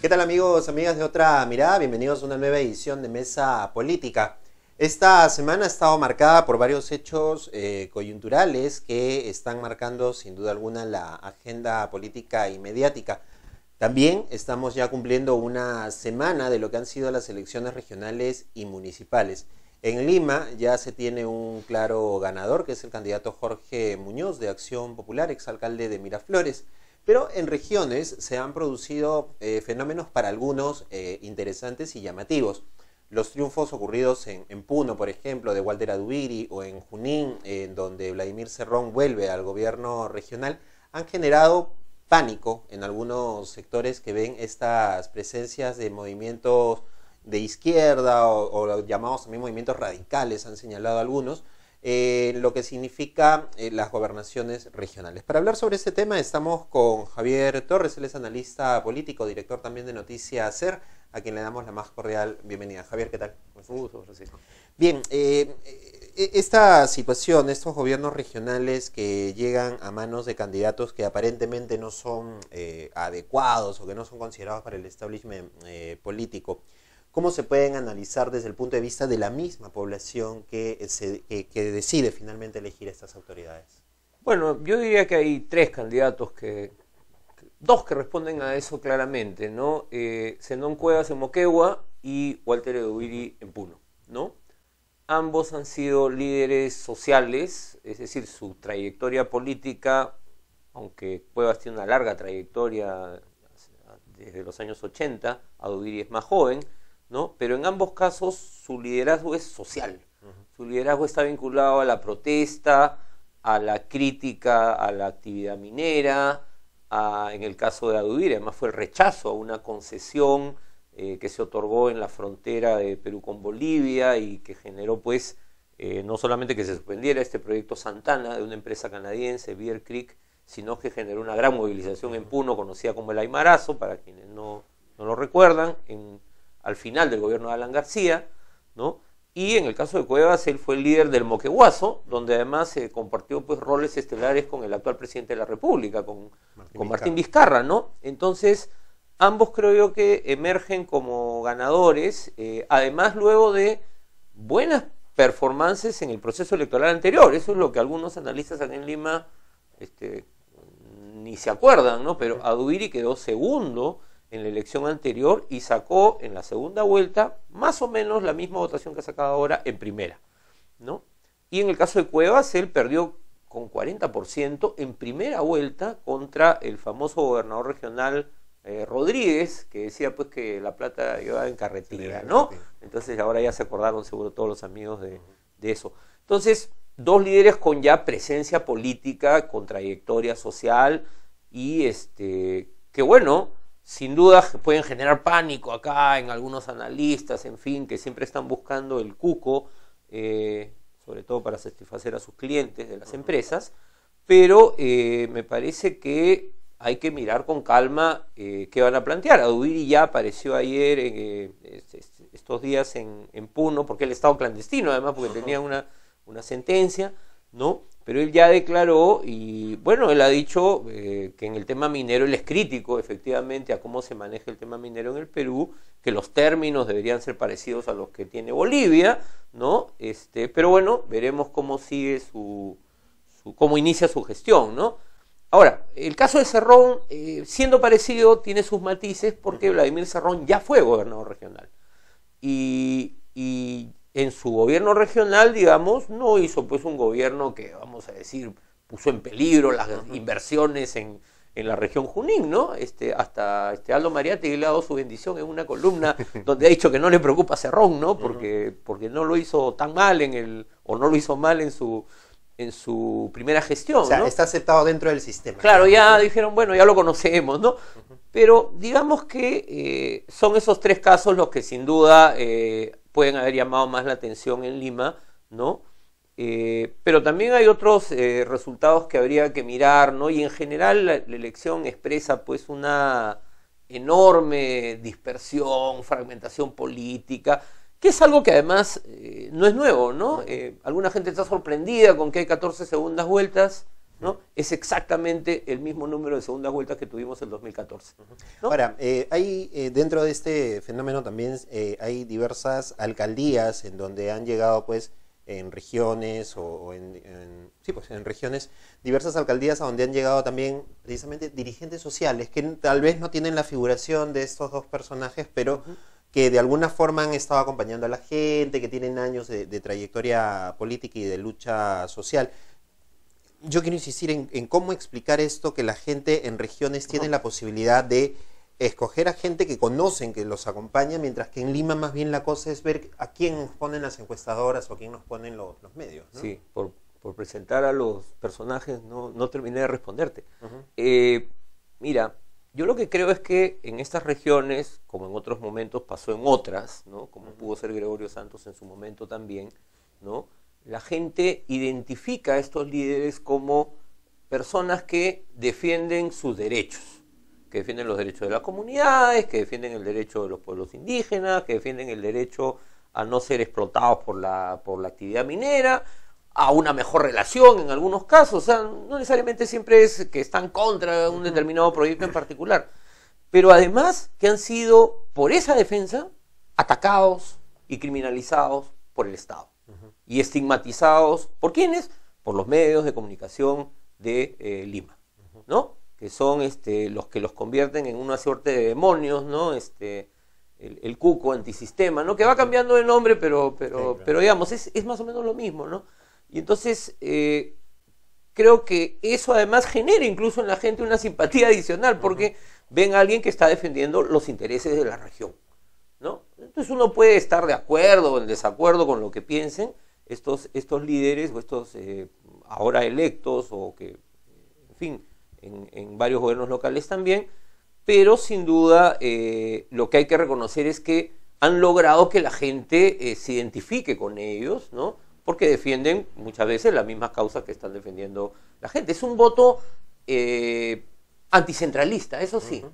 ¿Qué tal amigos, amigas de Otra Mirada? Bienvenidos a una nueva edición de Mesa Política. Esta semana ha estado marcada por varios hechos eh, coyunturales que están marcando sin duda alguna la agenda política y mediática. También estamos ya cumpliendo una semana de lo que han sido las elecciones regionales y municipales. En Lima ya se tiene un claro ganador, que es el candidato Jorge Muñoz de Acción Popular, exalcalde de Miraflores. Pero en regiones se han producido eh, fenómenos para algunos eh, interesantes y llamativos. Los triunfos ocurridos en, Puno, por ejemplo, de Walter Adubiri, o en Junín, en donde Vladimir Serrón vuelve al gobierno regional, han generado pánico en algunos sectores que ven estas presencias de movimientos de izquierda o, o llamados también movimientos radicales, han señalado algunos, eh, lo que significa eh, las gobernaciones regionales. Para hablar sobre este tema estamos con Javier Torres, él es analista político, director también de Noticia Hacer, a quien le damos la más cordial bienvenida. Javier, ¿qué tal? Bien, eh, esta situación, estos gobiernos regionales que llegan a manos de candidatos que aparentemente no son adecuados o que no son considerados para el establishment político, cómo se pueden analizar desde el punto de vista de la misma población que, decide finalmente elegir a estas autoridades? Bueno, yo diría que hay tres candidatos que, dos que responden a eso claramente, ¿no? Zenón eh, Cuevas en Moquegua y Walter Edubiri en Puno, ¿no? Ambos han sido líderes sociales, es decir, su trayectoria política, aunque Cuevas tiene una larga trayectoria desde los años 80, Edubiri es más joven, pero en ambos casos su liderazgo es social. Su liderazgo está vinculado a la protesta, a la crítica, a la actividad minera, en el caso de Adubir, además fue el rechazo a una concesión eh, que se otorgó en la frontera de Perú con Bolivia y que generó pues eh, no solamente que se suspendiera este proyecto Santana de una empresa canadiense, Beer Creek, sino que generó una gran movilización en Puno, conocida como el Aymarazo, para quienes no, no lo recuerdan, en al final del gobierno de Alan García, ¿no? Y en el caso de Cuevas, él fue el líder del Moqueguazo, donde además se compartió pues, roles estelares con el actual presidente de la República, con Martín, con Martín Vizcarra. ¿no? Entonces, ambos creo yo que emergen como ganadores, eh, además luego de buenas performances en el proceso electoral anterior. Eso es lo que algunos analistas aquí en Lima este, ni se acuerdan, ¿no? Pero Aduiri quedó segundo en la elección anterior y sacó en la segunda vuelta más o menos la misma votación que ha sacado ahora en primera, ¿no? Y en el caso de Cuevas, él perdió con 40% en primera vuelta contra el famoso gobernador regional eh, Rodríguez, que decía pues que la plata iba en carretera, ¿no? Entonces ahora ya se acordaron seguro todos los amigos de, de eso. Entonces, dos líderes con ya presencia política, con trayectoria social y este, que bueno, sin duda pueden generar pánico acá en algunos analistas, en fin, que siempre están buscando el cuco, eh, sobre todo para satisfacer a sus clientes de las empresas, pero eh, me parece que hay que mirar con calma eh, qué van a plantear. Aduiri ya apareció ayer, estos días en, Puno, porque él estaba clandestino además, porque tenía una, una sentencia, ¿no? pero él ya declaró y bueno, él ha dicho eh, que en el tema minero él es crítico efectivamente a cómo se maneja el tema minero en el Perú, que los términos deberían ser parecidos a los que tiene Bolivia, ¿no? Este, pero bueno, veremos cómo sigue su, cómo inicia su gestión, ¿no? Ahora, el caso de Cerrón, eh, siendo parecido, tiene sus matices porque Vladimir Cerrón ya fue gobernador regional. y en su gobierno regional, digamos, no hizo pues un gobierno que, vamos a decir, puso en peligro las inversiones en, en la región Junín, ¿no? Este, hasta este Aldo Mariategui le ha dado su bendición en una columna donde ha dicho que no le preocupa Cerrón, ¿no? Porque, porque no lo hizo tan mal en el, o no lo hizo mal en su en su primera gestión. O sea, está aceptado dentro del sistema. Claro, ya dijeron, bueno, ya lo conocemos, ¿no? Pero digamos que eh, son esos tres casos los que sin duda eh, pueden haber llamado más la atención en Lima, ¿no? Eh, pero también hay otros eh, resultados que habría que mirar, ¿no? Y en general la, elección expresa pues una enorme dispersión, fragmentación política, que es algo que además eh, no es nuevo, ¿no? alguna gente está sorprendida con que hay 14 segundas vueltas, es exactamente el mismo número de segundas vueltas que tuvimos en 2014. Ahora, eh, hay, eh, dentro de este fenómeno también eh, hay diversas alcaldías en donde han llegado, pues, en regiones o, en, sí, pues, en regiones, diversas alcaldías a donde han llegado también precisamente dirigentes sociales que tal vez no tienen la figuración de estos dos personajes, pero... que de alguna forma han estado acompañando a la gente, que tienen años de, trayectoria política y de lucha social yo quiero insistir en, cómo explicar esto, que la gente en regiones tiene la posibilidad de escoger a gente que conocen, que los acompaña, mientras que en Lima más bien la cosa es ver a quién nos ponen las encuestadoras o a quién nos ponen los, medios. Sí, por, presentar a los personajes no, no terminé de responderte. Eh, mira, yo lo que creo es que en estas regiones, como en otros momentos pasó en otras, ¿no? como pudo ser Gregorio Santos en su momento también, ¿no? la gente identifica a estos líderes como personas que defienden sus derechos, que defienden los derechos de las comunidades, que defienden el derecho de los pueblos indígenas, que defienden el derecho a no ser explotados por la, por la actividad minera, a una mejor relación en algunos casos. O sea, no necesariamente siempre es que están contra un determinado proyecto en particular, pero además que han sido, por esa defensa, atacados y criminalizados por el Estado y estigmatizados. ¿Por quiénes? Por los medios de comunicación de eh, Lima, ¿no? Que son este, los que los convierten en una suerte de demonios, ¿no? Este, el, cuco antisistema, ¿no? Que va cambiando de nombre, pero, pero, pero digamos, es, más o menos lo mismo, ¿no? Y entonces eh, creo que eso además genera incluso en la gente una simpatía adicional, porque ven a alguien que está defendiendo los intereses de la región. Entonces uno puede estar de acuerdo o en desacuerdo con lo que piensen estos, estos líderes o estos eh, ahora electos o que, en fin, en, varios gobiernos locales también, pero sin duda eh, lo que hay que reconocer es que han logrado que la gente eh, se identifique con ellos, ¿no? Porque defienden muchas veces las mismas causas que están defendiendo la gente. Es un voto anticentralista, eso sí.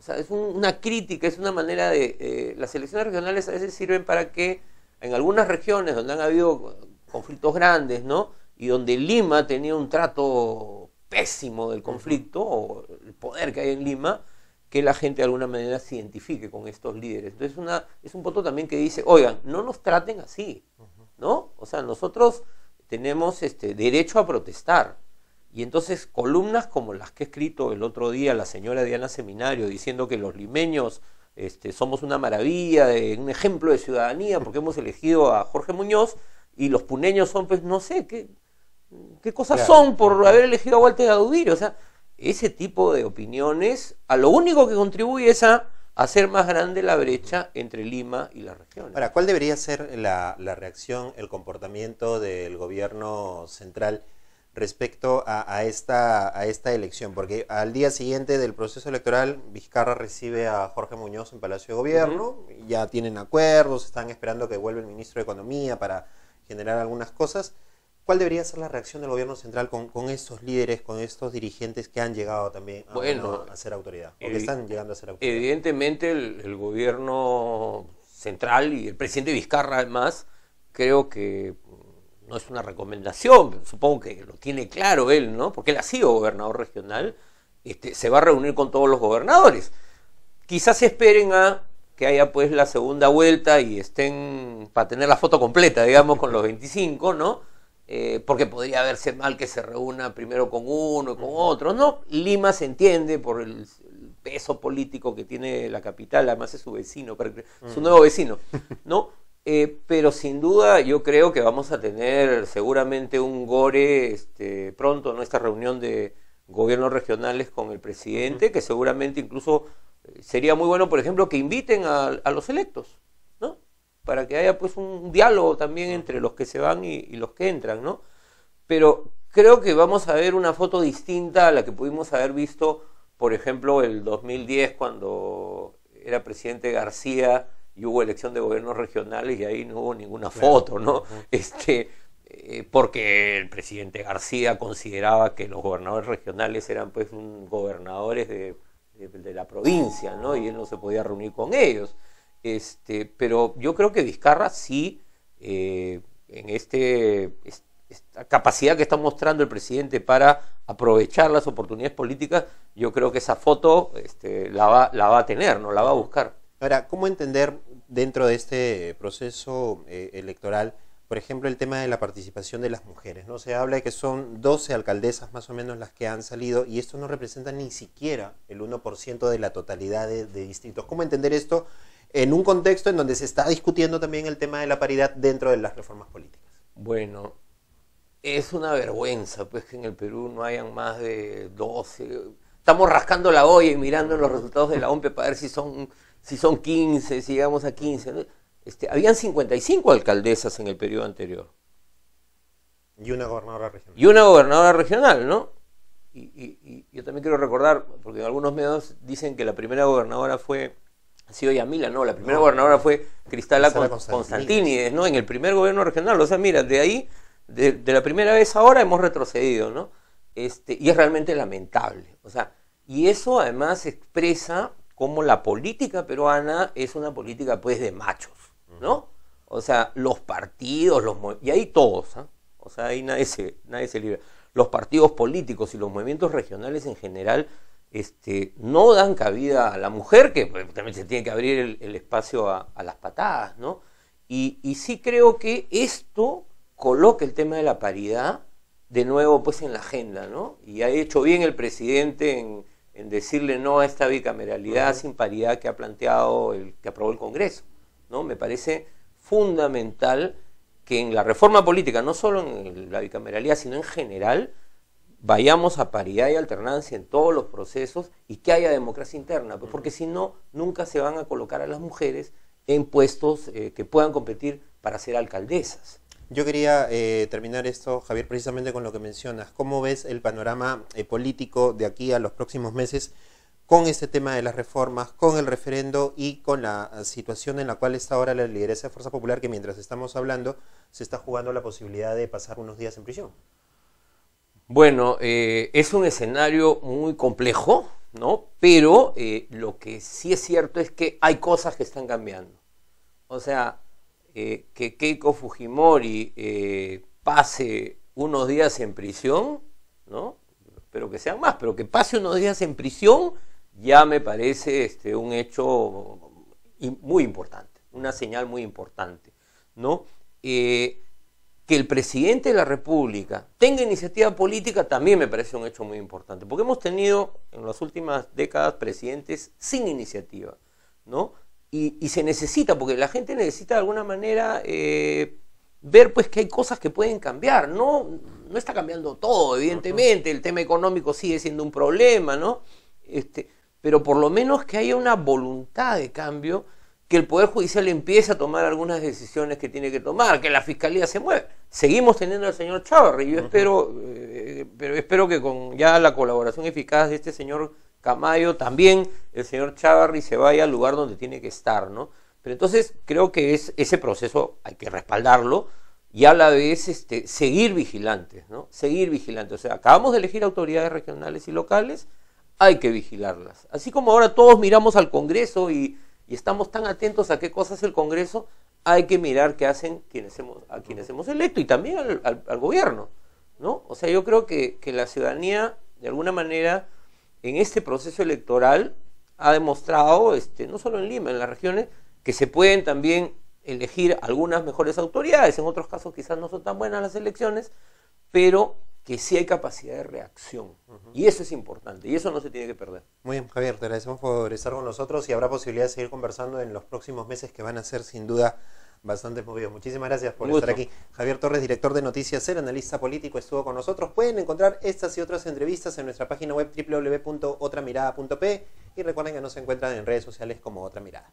O sea, es una crítica, es una manera de... Eh, las elecciones regionales a veces sirven para que en algunas regiones donde han habido conflictos grandes, ¿no? Y donde Lima tenía un trato pésimo del conflicto, o el poder que hay en Lima, que la gente de alguna manera se identifique con estos líderes. Entonces una, es un voto también que dice, oigan, no nos traten así, ¿no? O sea, nosotros tenemos este derecho a protestar, y entonces columnas como las que ha escrito el otro día la señora Diana Seminario diciendo que los limeños este, somos una maravilla, de, un ejemplo de ciudadanía porque hemos elegido a Jorge Muñoz y los puneños son, pues no sé, qué, cosas son por haber elegido a Walter Gadudir. O sea, ese tipo de opiniones a lo único que contribuye es a hacer más grande la brecha entre Lima y la región. Ahora, ¿cuál debería ser la reacción, el comportamiento del gobierno central? respecto a, esta, a esta elección, porque al día siguiente del proceso electoral, Vizcarra recibe a Jorge Muñoz en Palacio de Gobierno, ya tienen acuerdos, están esperando que vuelva el ministro de Economía para generar algunas cosas. ¿Cuál debería ser la reacción del gobierno central con, con estos líderes, con estos dirigentes que han llegado también a, a, ser autoridad? están llegando a Evidentemente el gobierno central y el presidente Vizcarra además, creo que no es una recomendación, supongo que lo tiene claro él, ¿no? Porque él ha sido gobernador regional, este, se va a reunir con todos los gobernadores. Quizás esperen a que haya pues la segunda vuelta y estén para tener la foto completa, digamos, con los 25, ¿no? Eh, porque podría verse mal que se reúna primero con uno y con otro, ¿no? Lima se entiende por el, peso político que tiene la capital, además es su vecino, su mm. nuevo vecino, ¿no? Eh, pero sin duda yo creo que vamos a tener seguramente un gore este, pronto, en Esta reunión de gobiernos regionales con el presidente, que seguramente incluso eh, sería muy bueno, por ejemplo, que inviten a, los electos, ¿no? Para que haya pues un diálogo también entre los que se van y, y los que entran, ¿no? Pero creo que vamos a ver una foto distinta a la que pudimos haber visto, por ejemplo, el 2010 cuando era presidente García y hubo elección de gobiernos regionales y ahí no hubo ninguna foto, ¿no? Este, eh, porque el presidente García consideraba que los gobernadores regionales eran pues gobernadores de, la provincia, ¿no? Y él no se podía reunir con ellos. Este, pero yo creo que Vizcarra sí, eh, en este, esta capacidad que está mostrando el presidente para aprovechar las oportunidades políticas, yo creo que esa foto este, la va a tener, ¿no? La va a buscar. Ahora, ¿cómo entender dentro de este proceso eh, electoral, por ejemplo, el tema de la participación de las mujeres? ¿no? Se habla de que son 12 alcaldesas más o menos las que han salido y esto no representa ni siquiera el 1% de la totalidad de, distritos. ¿Cómo entender esto en un contexto en donde se está discutiendo también el tema de la paridad dentro de las reformas políticas? Bueno, es una vergüenza pues que en el Perú no hayan más de 12. Estamos rascando la olla y mirando los resultados de la OMP para ver si son si son 15, si llegamos a 15. Este, habían 55 alcaldesas en el periodo anterior. Y una gobernadora regional. Y una gobernadora regional, ¿no? Y, yo también quiero recordar, porque algunos medios dicen que la primera gobernadora fue, ha sido Yamila, no, la primera gobernadora fue Cristala Constantini, ¿no? En el primer gobierno regional, o sea, mira, de ahí, de, de, la primera vez ahora hemos retrocedido, ¿no? Este, y es realmente lamentable, o sea, y eso además expresa como la política peruana es una política pues de machos, ¿no? O sea, los partidos, los y ahí todos, ¿ah? o sea, ahí nadie se, nadie se libra. Los partidos políticos y los movimientos regionales en general este, no dan cabida a la mujer, que pues, también se tiene que abrir el, espacio a, las patadas, ¿no? Y, y sí creo que esto coloca el tema de la paridad de nuevo pues en la agenda, ¿no? Y ha hecho bien el presidente en, en decirle no a esta bicameralidad sin paridad que ha planteado, el, que aprobó el Congreso. ¿no? Me parece fundamental que en la reforma política, no solo en la bicameralidad, sino en general, vayamos a paridad y alternancia en todos los procesos y que haya democracia interna, pues, porque si no, nunca se van a colocar a las mujeres en puestos eh, que puedan competir para ser alcaldesas. Yo quería eh, terminar esto, Javier, precisamente con lo que mencionas. ¿Cómo ves el panorama eh, político de aquí a los próximos meses con este tema de las reformas, con el referendo y con la eh, situación en la cual está ahora la lideresa de Fuerza Popular, que mientras estamos hablando se está jugando la posibilidad de pasar unos días en prisión? Bueno, es un escenario muy complejo, ¿no? Pero lo que sí es cierto es que hay cosas que están cambiando. O sea, eh, que Keiko Fujimori eh, pase unos días en prisión, ¿no? pero que sean más, pero que pase unos días en prisión ya me parece este, un hecho muy importante, una señal muy importante, ¿no? Eh, que el presidente de la República tenga iniciativa política también me parece un hecho muy importante, porque hemos tenido en las últimas décadas presidentes sin iniciativa, ¿no? y, se necesita, porque la gente necesita de alguna manera eh, ver pues que hay cosas que pueden cambiar. No, no está cambiando todo, evidentemente, el tema económico sigue siendo un problema, ¿no? Este, pero por lo menos que haya una voluntad de cambio, que el Poder Judicial empiece a tomar algunas decisiones que tiene que tomar, que la Fiscalía se mueva. Seguimos teniendo al señor Chávez, yo espero, eh, eh, pero espero que con ya la colaboración eficaz de este señor Camayo también, el señor Chávarri se vaya al lugar donde tiene que estar, ¿no? Pero entonces creo que es, ese proceso hay que respaldarlo y a la vez este, seguir vigilantes, ¿no? Seguir vigilantes. O sea, acabamos de elegir autoridades regionales y locales, hay que vigilarlas. Así como ahora todos miramos al Congreso y, estamos tan atentos a qué cosas el Congreso, hay que mirar qué hacen quienes hemos, a quienes hemos electo y también al, gobierno, ¿no? O sea, yo creo que la ciudadanía, de alguna manera, en este proceso electoral ha demostrado, este, no solo en Lima, en las regiones, que se pueden también elegir algunas mejores autoridades, en otros casos quizás no son tan buenas las elecciones, pero que sí hay capacidad de reacción. Y eso es importante, y eso no se tiene que perder. Muy bien, Javier, te agradecemos por estar con nosotros y habrá posibilidad de seguir conversando en los próximos meses que van a ser sin duda bastante movido. Muchísimas gracias por estar aquí. Javier Torres, director de Noticias Cero, analista político, estuvo con nosotros. Pueden encontrar estas y otras entrevistas en nuestra página web www.otramirada.p y recuerden que nos encuentran en redes sociales como Otra Mirada.